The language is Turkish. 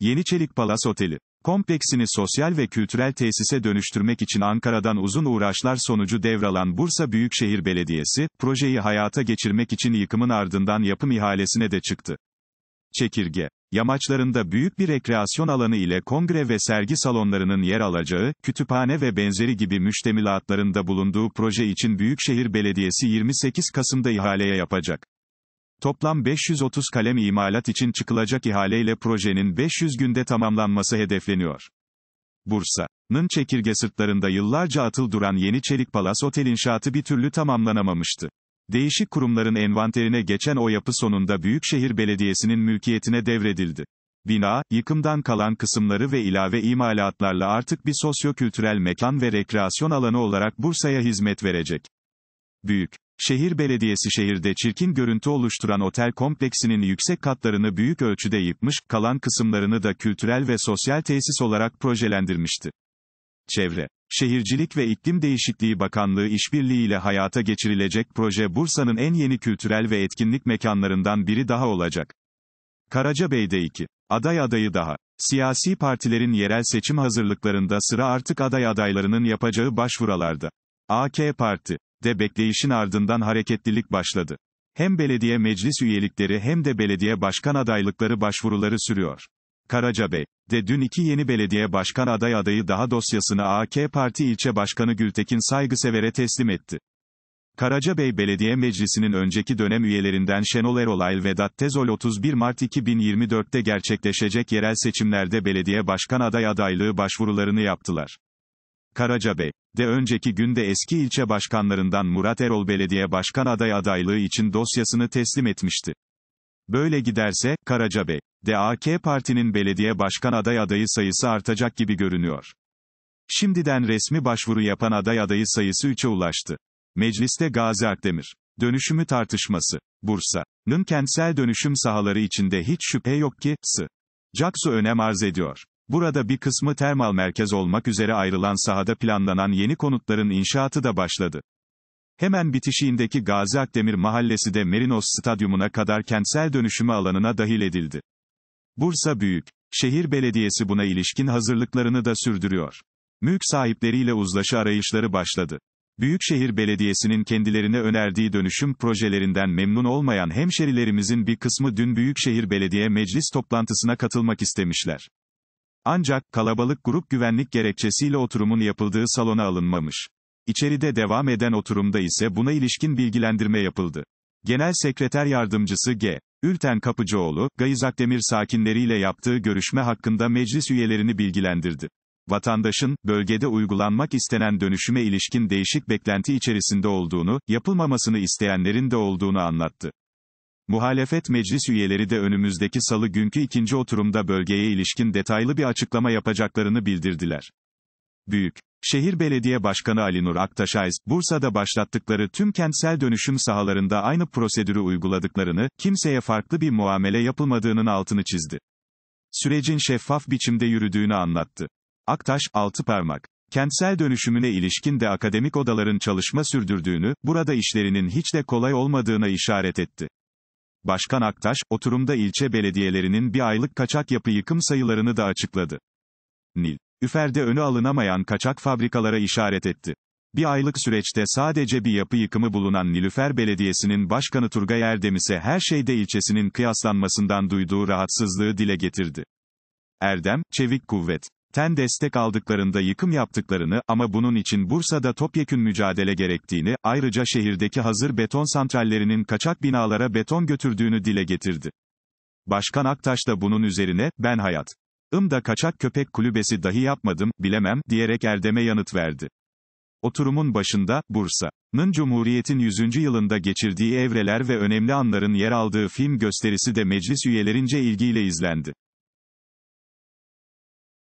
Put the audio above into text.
Yeniçelik Palas Oteli Kompleksini sosyal ve kültürel tesise dönüştürmek için Ankara'dan uzun uğraşlar sonucu devralan Bursa Büyükşehir Belediyesi, projeyi hayata geçirmek için yıkımın ardından yapım ihalesine de çıktı. Çekirge Yamaçlarında büyük bir rekreasyon alanı ile kongre ve sergi salonlarının yer alacağı, kütüphane ve benzeri gibi müştemilatlarında bulunduğu proje için Büyükşehir Belediyesi 28 Kasım'da ihaleye yapacak. Toplam 530 kalem imalat için çıkılacak ihaleyle projenin 500 günde tamamlanması hedefleniyor. Bursa'nın çekirge sırtlarında yıllarca atıl duran Yeni Çelik Palas Otel inşaatı bir türlü tamamlanamamıştı. Değişik kurumların envanterine geçen o yapı sonunda Büyükşehir Belediyesi'nin mülkiyetine devredildi. Bina, yıkımdan kalan kısımları ve ilave imalatlarla artık bir sosyo-kültürel mekan ve rekreasyon alanı olarak Bursa'ya hizmet verecek. Büyük Şehir belediyesi şehirde çirkin görüntü oluşturan otel kompleksinin yüksek katlarını büyük ölçüde yıkmış, kalan kısımlarını da kültürel ve sosyal tesis olarak projelendirmişti. Çevre Şehircilik ve İklim Değişikliği Bakanlığı işbirliğiyle hayata geçirilecek proje Bursa'nın en yeni kültürel ve etkinlik mekanlarından biri daha olacak. Karacabey'de 2. Aday adayı daha. Siyasi partilerin yerel seçim hazırlıklarında sıra artık aday adaylarının yapacağı başvuralarda. AK Parti de bekleyişin ardından hareketlilik başladı. Hem belediye meclis üyelikleri hem de belediye başkan adaylıkları başvuruları sürüyor. Karacabey, de dün iki yeni belediye başkan aday adayı daha dosyasını AK Parti ilçe başkanı Gültekin Saygısever'e teslim etti. Karacabey Belediye Meclisi'nin önceki dönem üyelerinden Şenol Erolay Vedat Tezol 31 Mart 2024'te gerçekleşecek yerel seçimlerde belediye başkan aday adaylığı başvurularını yaptılar. Karacabey. De önceki günde eski ilçe başkanlarından Murat Erol belediye başkan aday adaylığı için dosyasını teslim etmişti. Böyle giderse, Karacabey. De AK Parti'nin belediye başkan aday adayı sayısı artacak gibi görünüyor. Şimdiden resmi başvuru yapan aday adayı sayısı 3'e ulaştı. Mecliste Gazi Akdemir. Dönüşümü tartışması. Bursa'nın kentsel dönüşüm sahaları içinde hiç şüphe yok ki, sı. Caksu önem arz ediyor. Burada bir kısmı termal merkez olmak üzere ayrılan sahada planlanan yeni konutların inşaatı da başladı. Hemen bitişiğindeki Gazi Akdemir Mahallesi de Merinos Stadyumuna kadar kentsel dönüşümü alanına dahil edildi. Bursa Büyük Şehir Belediyesi buna ilişkin hazırlıklarını da sürdürüyor. Mülk sahipleriyle uzlaşı arayışları başladı. Büyükşehir Belediyesi'nin kendilerine önerdiği dönüşüm projelerinden memnun olmayan hemşerilerimizin bir kısmı dün Büyükşehir Belediye Meclis toplantısına katılmak istemişler. Ancak, kalabalık grup güvenlik gerekçesiyle oturumun yapıldığı salona alınmamış. İçeride devam eden oturumda ise buna ilişkin bilgilendirme yapıldı. Genel Sekreter Yardımcısı G. Ülten Kapıcıoğlu, Gayız Akdemir sakinleriyle yaptığı görüşme hakkında meclis üyelerini bilgilendirdi. Vatandaşın, bölgede uygulanmak istenen dönüşüme ilişkin değişik beklenti içerisinde olduğunu, yapılmamasını isteyenlerin de olduğunu anlattı. Muhalefet meclis üyeleri de önümüzdeki salı günkü ikinci oturumda bölgeye ilişkin detaylı bir açıklama yapacaklarını bildirdiler. Büyük. Şehir Belediye Başkanı Ali Nur Aktaşayz, Bursa'da başlattıkları tüm kentsel dönüşüm sahalarında aynı prosedürü uyguladıklarını, kimseye farklı bir muamele yapılmadığının altını çizdi. Sürecin şeffaf biçimde yürüdüğünü anlattı. Aktaş, altı parmak. Kentsel dönüşümüne ilişkin de akademik odaların çalışma sürdürdüğünü, burada işlerinin hiç de kolay olmadığına işaret etti. Başkan Aktaş, oturumda ilçe belediyelerinin bir aylık kaçak yapı yıkım sayılarını da açıkladı. Nil. Üfer'de önü alınamayan kaçak fabrikalara işaret etti. Bir aylık süreçte sadece bir yapı yıkımı bulunan Nilüfer Belediyesi'nin Başkanı Turgay Erdem ise her şeyde ilçesinin kıyaslanmasından duyduğu rahatsızlığı dile getirdi. Erdem, çevik kuvvet, ten destek aldıklarında yıkım yaptıklarını ama bunun için Bursa'da topyekün mücadele gerektiğini, ayrıca şehirdeki hazır beton santrallerinin kaçak binalara beton götürdüğünü dile getirdi. Başkan Aktaş da bunun üzerine, ben hayat. imda kaçak köpek kulübesi dahi yapmadım, bilemem, diyerek Erdem'e yanıt verdi. Oturumun başında, Bursa'nın Cumhuriyet'in 100. yılında geçirdiği evreler ve önemli anların yer aldığı film gösterisi de meclis üyelerince ilgiyle izlendi.